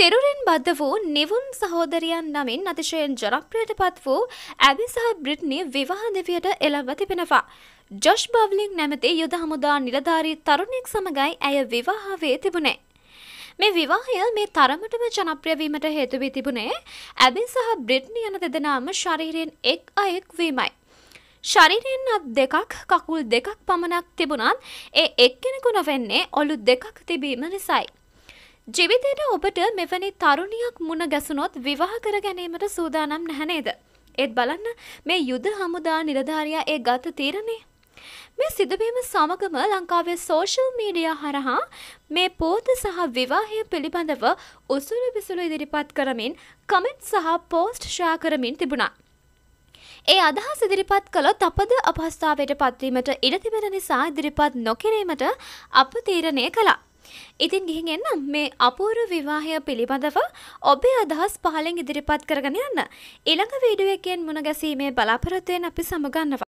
සිරුරෙන් බද්ධ වූ නිවුන් සහෝදරියන් නමින් අතිශයෙන් ජනප්‍රියට පත් වූ ඇබි සහ බ්‍රිට්නි විවාහ දෙවියට එළඹ තිබෙනවා. ජොෂ් බව්ලික් නැමති යුද හමුදා නිලධාරී තරුණෙක් සමගයි ඇය විවාහ වේ තිබුණේ. මේ විවාහය මේ තරමටම ජනප්‍රිය වීමට හේතු වී තිබුණේ ඇබි සහ බ්‍රිට්නි යන දෙදෙනාම ශරීරයෙන් එක් අයෙක් වීමයි. ශරීරයෙන් අත් දෙකක් කකුල් දෙකක් පමණක් තිබුණත් ඒ එක්කෙනෙකු නොවෙන්නේ ඔලු දෙකක් තිබීම නිසයි. ජීවිතයට ඔබට මෙවැනි තරුණියක් මුණ ගැසුනොත් විවාහ කර ගැනීමට සූදානම් නැහැනේද. ඒත් බලන්න මේ යුද හමුදා නිලධාරයා ඒ ගත තීරණේ. මේ සිදුවීම සමගම ලංකාවේ සෝෂල් මීඩියා හරහා මේ පෝත සහ විවාහය පිළිබඳව උසුළු විසුළු ඉදිරිපත් කරමින් කමෙන්ට් සහ පෝස්ට් ෂා කරමින් තිබුණා. ඒ අදහස් ඉදිරිපත් කළොත් අපද අපහස්ථාවයට පත්වීමට ඉඩ තිබෙන නිසා ඉදිරිපත් නොකිරීමට අප තීරණය කළා. ඉතින් ගිහින් එන්නම් මේ අපූරු විවාහය පිළිබඳව ඔබේ අදහස් පහලෙන් ඉදිරිපත් කරගෙන යන්න. ඊළඟ වීඩියෝ එකෙන් මුණ ගැසීමේ බලාපොරොත්තුවෙන් අපි සමුගන්නවා.